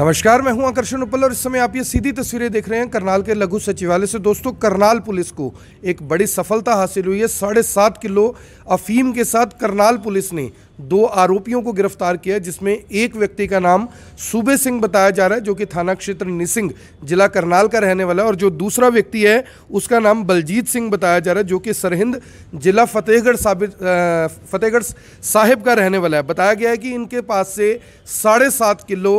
नमस्कार मैं हूं आकर्षण उपल और इस समय आप ये सीधी तस्वीरें देख रहे हैं करनाल के लघु सचिवालय से दोस्तों करनाल पुलिस को एक बड़ी सफलता हासिल हुई है साढ़े सात किलो अफीम के साथ करनाल पुलिस ने दो आरोपियों को गिरफ्तार किया जिसमें एक व्यक्ति का नाम सूबे सिंह बताया जा रहा है जो कि थाना क्षेत्र निसिंग जिला करनाल का रहने वाला है और जो दूसरा व्यक्ति है उसका नाम बलजीत सिंह बताया जा रहा है जो कि सरहिंद जिला फतेहगढ़ साबित फतेहगढ़ साहिब का रहने वाला है बताया गया है कि इनके पास से साढ़े सात किलो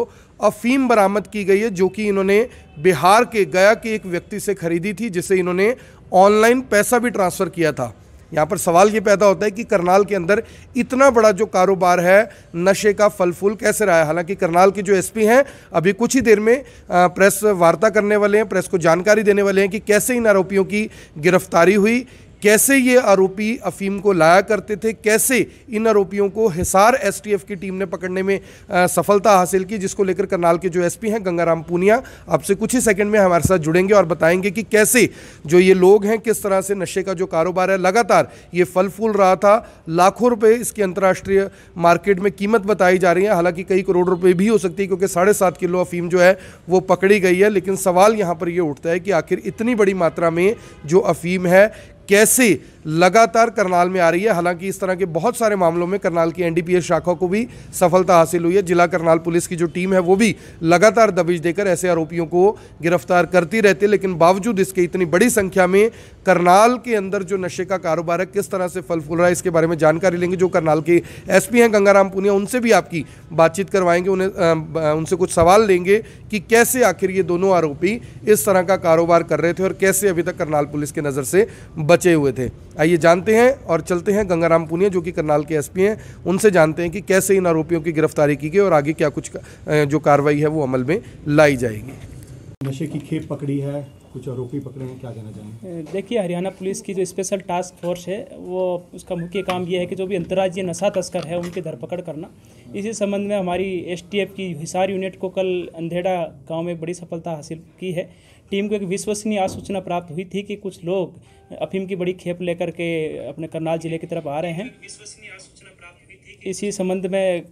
अफीम बरामद की गई है जो कि इन्होंने बिहार के गया के एक व्यक्ति से खरीदी थी जिसे इन्होंने ऑनलाइन पैसा भी ट्रांसफ़र किया था यहाँ पर सवाल ये पैदा होता है कि करनाल के अंदर इतना बड़ा जो कारोबार है नशे का फल फूल कैसे रहा है हालांकि करनाल के जो एसपी हैं अभी कुछ ही देर में प्रेस वार्ता करने वाले हैं प्रेस को जानकारी देने वाले हैं कि कैसे इन आरोपियों की गिरफ्तारी हुई कैसे ये आरोपी अफीम को लाया करते थे कैसे इन आरोपियों को हिसार एसटीएफ की टीम ने पकड़ने में आ, सफलता हासिल की जिसको लेकर करनाल के जो एसपी हैं गंगाराम पूनिया आपसे कुछ ही सेकंड में हमारे साथ जुड़ेंगे और बताएंगे कि कैसे जो ये लोग हैं किस तरह से नशे का जो कारोबार है लगातार ये फल फूल रहा था लाखों रुपये इसकी अंतर्राष्ट्रीय मार्केट में कीमत बताई जा रही है हालांकि कई करोड़ रुपये भी हो सकती है क्योंकि साढ़े सात किलो अफीम जो है वो पकड़ी गई है लेकिन सवाल यहाँ पर ये उठता है कि आखिर इतनी बड़ी मात्रा में जो अफीम है कैसे लगातार करनाल में आ रही है हालांकि इस तरह के बहुत सारे मामलों में करनाल की एनडीपीएस शाखा को भी सफलता हासिल हुई है जिला करनाल पुलिस की जो टीम है वो भी लगातार दबिश देकर ऐसे आरोपियों को गिरफ्तार करती रहती है लेकिन बावजूद इसके इतनी बड़ी संख्या में करनाल के अंदर जो नशे का कारोबार है किस तरह से फल फूल रहा है इसके बारे में जानकारी लेंगे जो करनाल के एस हैं गंगाराम पुनिया उनसे भी आपकी बातचीत करवाएंगे उन्हें उनसे कुछ सवाल लेंगे कि कैसे आखिर ये दोनों आरोपी इस तरह का कारोबार कर रहे थे और कैसे अभी तक करनाल पुलिस की नज़र से बचे हुए थे आइए जानते हैं और चलते हैं गंगाराम पुनिया जो कि करनाल के एसपी हैं उनसे जानते हैं कि कैसे इन आरोपियों की गिरफ्तारी की गई और आगे क्या कुछ जो कार्रवाई है वो अमल में लाई जाएगी नशे की खेप पकड़ी है कुछ आरोपी पकड़े हैं क्या कहना चाहेंगे देखिए हरियाणा पुलिस की जो स्पेशल टास्क फोर्स है वो उसका मुख्य काम यह है कि जो भी अंतर्राज्यीय नशा तस्कर है उनकी धरपकड़ करना इसी संबंध में हमारी एसटीएफ की हिसार यूनिट को कल अंधेड़ा गांव में बड़ी सफलता हासिल की है टीम को एक विश्वसनीय आसूचना प्राप्त हुई थी कि कुछ लोग अफीम की बड़ी खेप लेकर के अपने करनाल जिले की तरफ आ रहे हैं इसी संबंध में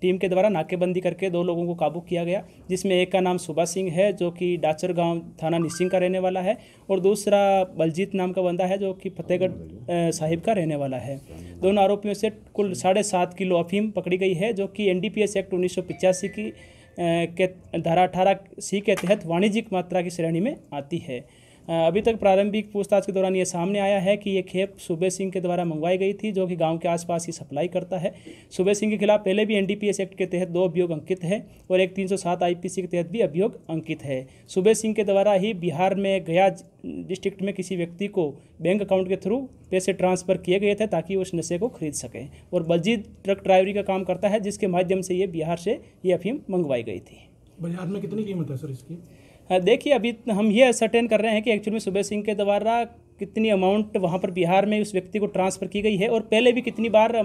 टीम के द्वारा नाकेबंदी करके दो लोगों को काबू किया गया जिसमें एक का नाम सुभा सिंह है जो कि डाचर गांव थाना निसिंग का रहने वाला है और दूसरा बलजीत नाम का बंदा है जो कि फतेहगढ़ साहिब का रहने वाला है दोनों आरोपियों से कुल साढ़े सात किलो अफीम पकड़ी गई है जो कि एनडीपीएस एक्ट उन्नीस की के धारा अठारह सी के तहत वाणिज्यिक मात्रा की श्रेणी में आती है अभी तक प्रारंभिक पूछताछ के दौरान ये सामने आया है कि ये खेप सुबे सिंह के द्वारा मंगवाई गई थी जो कि गांव के आसपास ही सप्लाई करता है सुबे सिंह के खिलाफ पहले भी एनडीपीएस एक्ट के तहत दो अभियोग अंकित है और एक 307 आईपीसी के तहत भी अभियोग अंकित है सुबे सिंह के द्वारा ही बिहार में गया डिस्ट्रिक्ट में किसी व्यक्ति को बैंक अकाउंट के थ्रू पैसे ट्रांसफ़र किए गए थे ताकि उस नशे को खरीद सकें और बलजीत ट्रक ड्राइवरी का काम करता है जिसके माध्यम से ये बिहार से ये अफीम मंगवाई गई थी बाजार में कितनी कीमत है सर इसकी हाँ, देखिए अभी हम ये सर्टेन कर रहे हैं कि एक्चुअली में सुबह सिंह के द्वारा कितनी अमाउंट वहाँ पर बिहार में उस व्यक्ति को ट्रांसफ़र की गई है और पहले भी कितनी बार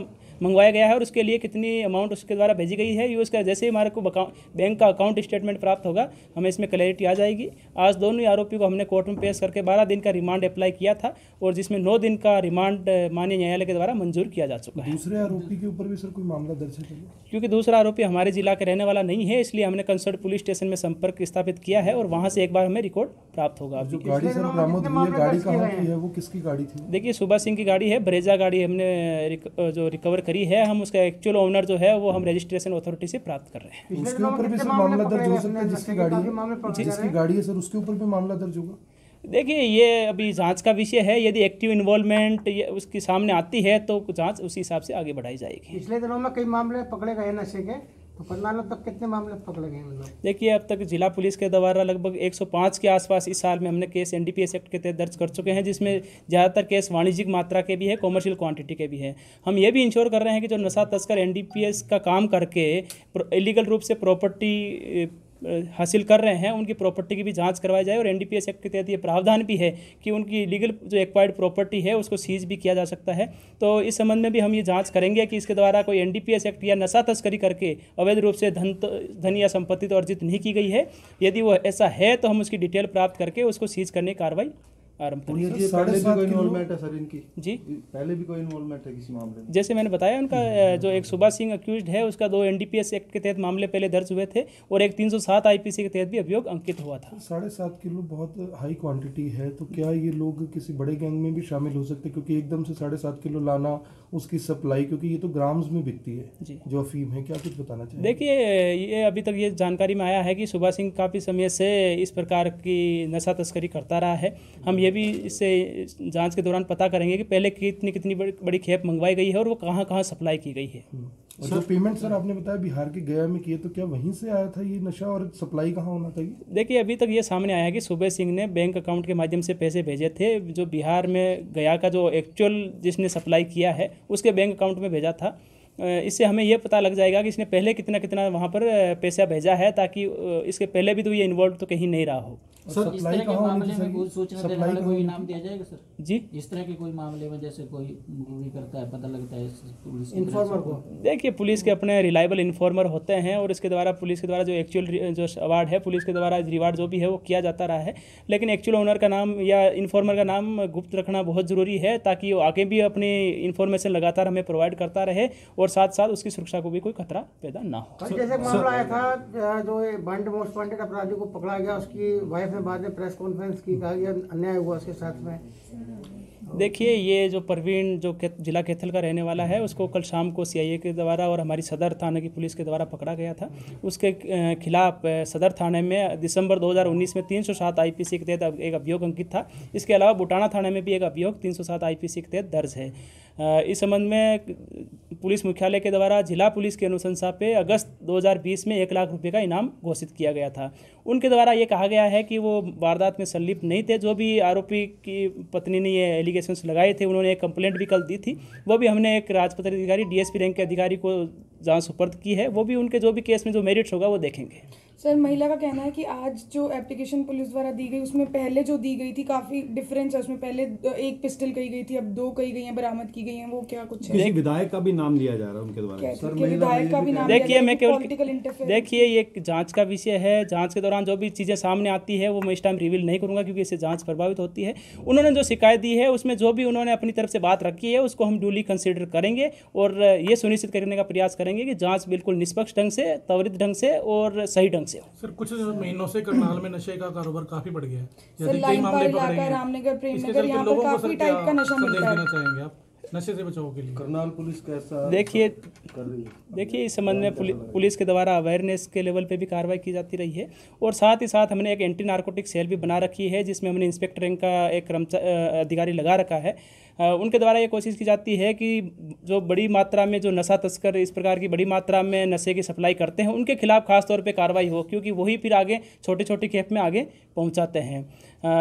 मंगवाया गया है और उसके लिए कितनी अमाउंट उसके द्वारा भेजी गई है ये उसका जैसे ही हमारे को बैंक का अकाउंट स्टेटमेंट प्राप्त होगा हमें इसमें क्लैरिटी आ जाएगी आज दोनों ही आरोपियों को हमने कोर्ट में पेश करके बारह दिन का रिमांड अप्लाई किया था और जिसमें नौ दिन का रिमांड माननीय न्यायालय के द्वारा मंजूर किया जा चुका है दूसरे आरोपी के ऊपर भी सर कोई मामला दर्ज है तो? क्योंकि दूसरा आरोपी हमारे जिला के रहने वाला नहीं है इसलिए हमने कंसर्ट पुलिस स्टेशन में संपर्क स्थापित किया है और वहाँ से एक बार हमें रिकॉर्ड प्राप्त होगा गाड़ी है वो किसकी गाड़ी थी देखिए सुबह सिंह की गाड़ी है ब्रेजा गाड़ी हमने रिक, जो रिकवर करी है हम उसका एक्चुअल ओनर जो है वो हम रजिस्ट्रेशन अथॉरिटी से प्राप्त कर रहे हैं उसके ऊपर भी सर मामला दर्ज हो सकता है जिसकी गाड़ी है जिसकी गाड़ी है सर उसके ऊपर भी मामला दर्ज होगा देखिए ये अभी जांच का विषय है यदि एक्टिव इन्वॉल्वमेंट उसके सामने आती है तो जांच उसी हिसाब से आगे बढ़ाई जाएगी पिछले दिनों में कई मामले पकड़े गए नशे के तो मतलब? देखिए अब तक जिला पुलिस के द्वारा लगभग 105 के आसपास इस साल में हमने केस एनडीपीएस एक्ट के तहत दर्ज कर चुके हैं जिसमें ज़्यादातर केस वाणिज्यिक मात्रा के भी है कॉमर्शियल क्वांटिटी के भी है हम ये भी इंश्योर कर रहे हैं कि जो नशा तस्कर एनडीपीएस का काम करके इलीगल रूप से प्रॉपर्टी हासिल कर रहे हैं उनकी प्रॉपर्टी की भी जांच करवाई जाए और एनडीपीएस एक्ट के तहत ये प्रावधान भी है कि उनकी लीगल जो एक्वायर्ड प्रॉपर्टी है उसको सीज भी किया जा सकता है तो इस संबंध में भी हम ये जांच करेंगे कि इसके द्वारा कोई एनडीपीएस एक्ट या नशा तस्करी करके अवैध रूप से धन धन या संपत्ति तो अर्जित नहीं की गई है यदि वो ऐसा है तो हम उसकी डिटेल प्राप्त करके उसको सीज करने की कार्रवाई तो जैसे मैंने बताया उनका हम्म, हम्म, जो एक हम्म। सुभाष सिंह अक्यूज है उसका दो एनडीपीएस एक्ट के तहत मामले पहले दर्ज हुए थे और एक 307 आईपीसी के तहत भी अभियोग अंकित हुआ था साढ़े सात किलो बहुत हाई क्वांटिटी है तो क्या ये लोग किसी बड़े गैंग में भी शामिल हो सकते क्योंकि एकदम से साढ़े सात किलो लाना उसकी सप्लाई क्योंकि ये तो ग्राम्स में बिकती है जो अफीम है क्या कुछ बताना चाहिए देखिए ये अभी तक ये जानकारी में आया है कि सुभाष सिंह काफ़ी समय से इस प्रकार की नशा तस्करी करता रहा है हम ये भी इससे जांच के दौरान पता करेंगे कि पहले कितनी कितनी बड़ी बड़ी खेप मंगवाई गई है और वो कहाँ कहाँ सप्लाई की गई है हम्म। सर जो पेमेंट सर आपने बताया बिहार के गया में किए तो क्या वहीं से आया था ये नशा और सप्लाई कहाँ होना चाहिए देखिए अभी तक ये सामने आया कि सुबह सिंह ने बैंक अकाउंट के माध्यम से पैसे भेजे थे जो बिहार में गया का जो एक्चुअल जिसने सप्लाई किया है उसके बैंक अकाउंट में भेजा था इससे हमें यह पता लग जाएगा कि इसने पहले कितना कितना वहाँ पर पैसा भेजा है ताकि इसके पहले भी तो ये इन्वॉल्व तो कहीं नहीं रहा हो सर इस तरह के मामले में कोई सूचना देने वाले इनाम दिया जाएगा सर जी इस तरह के कोई मामले में जैसे कोई करता है पता लगता है पुलिस इन्फॉर्मर को देखिए पुलिस के अपने रिलायबल इन्फॉर्मर होते हैं और इसके द्वारा पुलिस के द्वारा जो एक्चुअल जो अवार्ड है पुलिस के द्वारा रिवार्ड जो भी है वो किया जाता रहा है लेकिन एक्चुअल ओनर का नाम या इन्फॉर्मर का नाम गुप्त रखना बहुत ज़रूरी है ताकि वो आगे भी अपनी इन्फॉर्मेशन लगातार हमें प्रोवाइड करता रहे और और साथ साथ उसकी सुरक्षा को भी कोई खतरा पैदा ना हो जैसे मामला आया था जो बंड मोस्ट वांटेड अपराधी को पकड़ा गया उसकी वाइफ ने बाद में प्रेस कॉन्फ्रेंस की कहा अन्याय हुआ उसके साथ में देखिए ये जो प्रवीण जो के, जिला कैथल का रहने वाला है उसको कल शाम को सीआईए के द्वारा और हमारी सदर थाने की पुलिस के द्वारा पकड़ा गया था उसके खिलाफ सदर थाने में दिसंबर 2019 में 307 सौ के तहत एक अभियोग अंकित था इसके अलावा बुटाना थाने में भी एक अभियोग 307 आईपीसी के तहत दर्ज है इस संबंध में पुलिस मुख्यालय के द्वारा जिला पुलिस की अनुशंसा पे अगस्त 2020 में एक लाख रुपये का इनाम घोषित किया गया था उनके द्वारा ये कहा गया है कि वो वारदात में संलिप्त नहीं थे जो भी आरोपी की पत्नी ने ये एलिगेशंस लगाए थे उन्होंने एक कंप्लेंट भी कल दी थी वो भी हमने एक राजपत्र अधिकारी डीएसपी रैंक के अधिकारी को जहाँ सुपर्द की है वो भी उनके जो भी केस में जो मेरिट्स होगा वो देखेंगे सर महिला का कहना है कि आज जो एप्लीकेशन पुलिस द्वारा दी गई उसमें पहले जो दी गई थी काफ़ी डिफरेंस है उसमें पहले एक पिस्टल कही गई थी अब दो कही गई है बरामद की गई है वो क्या कुछ है विधायक का भी नाम लिया जा रहा है उनके द्वारा सर विधायक का भी नाम देखिए मैं केवल देखिए ये जाँच का विषय है जाँच के दौरान जो भी चीज़ें सामने आती है वो मैं इस टाइम रिवील नहीं करूंगा क्योंकि इससे जाँच प्रभावित होती है उन्होंने जो शिकायत दी है उसमें जो भी उन्होंने अपनी तरफ से बात रखी है उसको हम ड्यूली कंसिडर करेंगे और ये सुनिश्चित करने का प्रयास करेंगे कि जाँच बिल्कुल निष्पक्ष ढंग से त्वरित ढंग से और सही ढंग से हो सर कुछ तो महीनों से करनाल में नशे का कारोबार काफी बढ़ गया है सर लाइन पर लाकर रामनगर प्रेमनगर यहाँ पर काफी टाइप का नशा मिलता है नशे से बचाव के लिए करनाल पुलिस कैसा देखिए देखिए इस संबंध में पुलि, पुलिस के द्वारा अवेयरनेस के लेवल पे भी कार्रवाई की जाती रही है और साथ ही साथ हमने एक एंटी नार्कोटिक सेल भी बना रखी है जिसमें हमने इंस्पेक्टर रैंक का एक कर्मचारी अधिकारी लगा रखा है उनके द्वारा ये कोशिश की जाती है कि जो बड़ी मात्रा में जो नशा तस्कर इस प्रकार की बड़ी मात्रा में नशे की सप्लाई करते हैं उनके खिलाफ खास तौर पे कार्रवाई हो क्योंकि वही फिर आगे छोटे छोटे खेप में आगे पहुंचाते हैं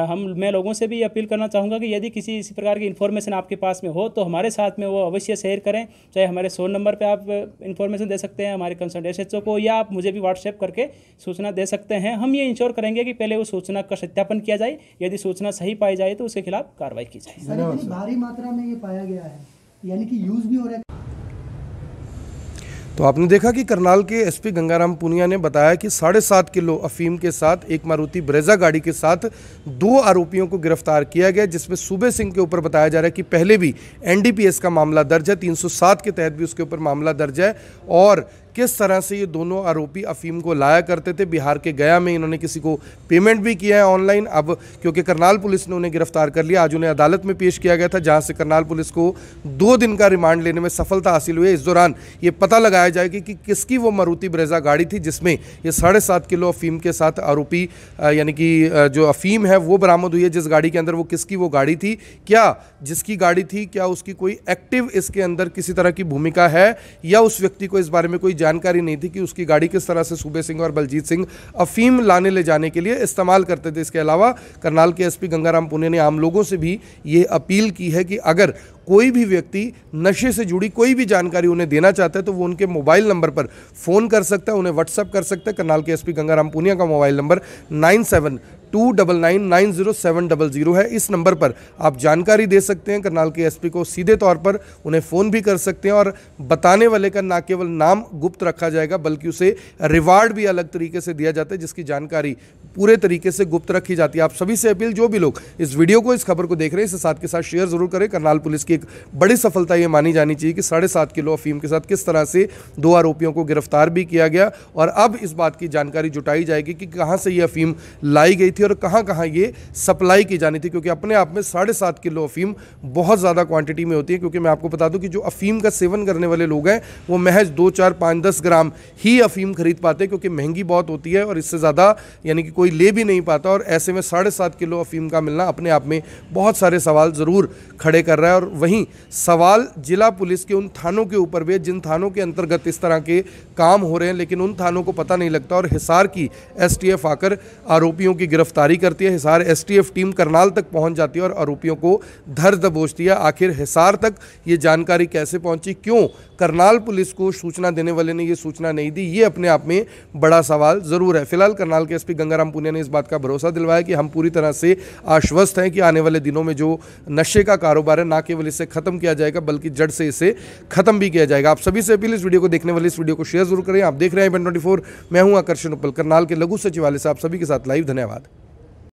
हम मैं लोगों से भी अपील करना चाहूँगा कि यदि किसी इसी प्रकार की इन्फॉर्मेशन आपके पास में हो तो हमारे साथ में वो अवश्य शेयर करें चाहे हमारे फ़ोन नंबर पर आप इन्फॉर्मेशन दे सकते हैं हमारे कंसर्न एस को या आप मुझे भी व्हाट्सएप करके सूचना दे सकते हैं हम ये इंश्योर करेंगे कि पहले वो सूचना का सत्यापन किया जाए यदि सूचना सही पाई जाए तो उसके खिलाफ कार्रवाई की जाए मात्रा में ये पाया गया है यानी कि यूज़ भी हो रहा है तो आपने देखा कि करनाल के एसपी गंगाराम पुनिया ने बताया कि साढ़े सात किलो अफीम के साथ एक मारुति ब्रेजा गाड़ी के साथ दो आरोपियों को गिरफ्तार किया गया जिसमें सूबे सिंह के ऊपर बताया जा रहा है कि पहले भी एनडीपीएस का मामला दर्ज है 307 के तहत भी उसके ऊपर मामला दर्ज है और किस तरह से ये दोनों आरोपी अफीम को लाया करते थे बिहार के गया में इन्होंने किसी को पेमेंट भी किया है ऑनलाइन अब क्योंकि करनाल पुलिस ने उन्हें गिरफ्तार कर लिया आज उन्हें अदालत में पेश किया गया था जहां से करनाल पुलिस को दो दिन का रिमांड लेने में सफलता हासिल हुई इस दौरान ये पता लगाया जाएगी कि, कि किसकी वो मारुति ब्रेजा गाड़ी थी जिसमें ये साढ़े सात किलो अफीम के साथ आरोपी यानी कि जो अफीम है वो बरामद हुई है जिस गाड़ी के अंदर वो किसकी वो गाड़ी थी क्या जिसकी गाड़ी थी क्या उसकी कोई एक्टिव इसके अंदर किसी तरह की भूमिका है या उस व्यक्ति को इस बारे में कोई जानकारी नहीं थी कि उसकी गाड़ी किस तरह से सूबे सिंह और बलजीत सिंह अफीम लाने ले जाने के लिए इस्तेमाल करते थे इसके अलावा करनाल के एसपी गंगाराम पुणे ने आम लोगों से भी ये अपील की है कि अगर कोई भी व्यक्ति नशे से जुड़ी कोई भी जानकारी उन्हें देना चाहता है तो वो उनके मोबाइल नंबर पर फ़ोन कर सकता है उन्हें व्हाट्सअप कर सकता है करनाल के एसपी गंगाराम पुनिया का mobile number nine seven two double nine nine zero seven double zero है इस नंबर पर आप जानकारी दे सकते हैं करनाल के एसपी को सीधे तौर पर उन्हें फ़ोन भी कर सकते हैं और बताने वाले का ना केवल नाम गुप्त रखा जाएगा बल्कि उसे रिवार्ड भी अलग तरीके से दिया जाता है जिसकी जानकारी पूरे तरीके से गुप्त रखी जाती है आप सभी से अपील जो भी लोग इस वीडियो को इस खबर को देख रहे हैं इसे साथ के साथ शेयर जरूर करें करनाल पुलिस की एक बड़ी सफलता ये मानी जानी चाहिए कि साढ़े सात किलो अफीम के साथ किस तरह से दो आरोपियों को गिरफ्तार भी किया गया और अब इस बात की जानकारी जुटाई जाएगी कि कहाँ से ये अफीम लाई गई थी और कहाँ कहाँ ये सप्लाई की जानी थी क्योंकि अपने आप में साढ़े सात किलो अफीम बहुत ज़्यादा क्वांटिटी में होती है क्योंकि मैं आपको बता दूं कि जो अफीम का सेवन करने वाले लोग हैं वो महज दो चार पाँच दस ग्राम ही अफीम खरीद पाते क्योंकि महंगी बहुत होती है और इससे ज़्यादा यानी कि कोई कोई ले भी नहीं पाता और ऐसे में साढ़े सात किलो अफीम का मिलना अपने आप में बहुत सारे सवाल ज़रूर खड़े कर रहा है और वहीं सवाल जिला पुलिस के उन थानों के ऊपर भी जिन थानों के अंतर्गत इस तरह के काम हो रहे हैं लेकिन उन थानों को पता नहीं लगता और हिसार की एस आकर आरोपियों की गिरफ्तारी करती है हिसार एस टीम करनाल तक पहुंच जाती है और आरोपियों को धर दबोचती है आखिर हिसार तक ये जानकारी कैसे पहुंची क्यों करनाल पुलिस को सूचना देने वाले ने ये सूचना नहीं दी ये अपने आप में बड़ा सवाल ज़रूर है फिलहाल करनाल के एसपी गंगाराम जयराम पुनिया ने इस बात का भरोसा दिलवाया कि हम पूरी तरह से आश्वस्त हैं कि आने वाले दिनों में जो नशे का कारोबार है ना केवल इसे खत्म किया जाएगा बल्कि जड़ से इसे खत्म भी किया जाएगा आप सभी से अपील इस वीडियो को देखने वाले इस वीडियो को शेयर जरूर करें आप देख रहे हैं इवेंट मैं हूँ आकर्षण उपल करनाल के लघु सचिवालय से आप सभी के साथ लाइव धन्यवाद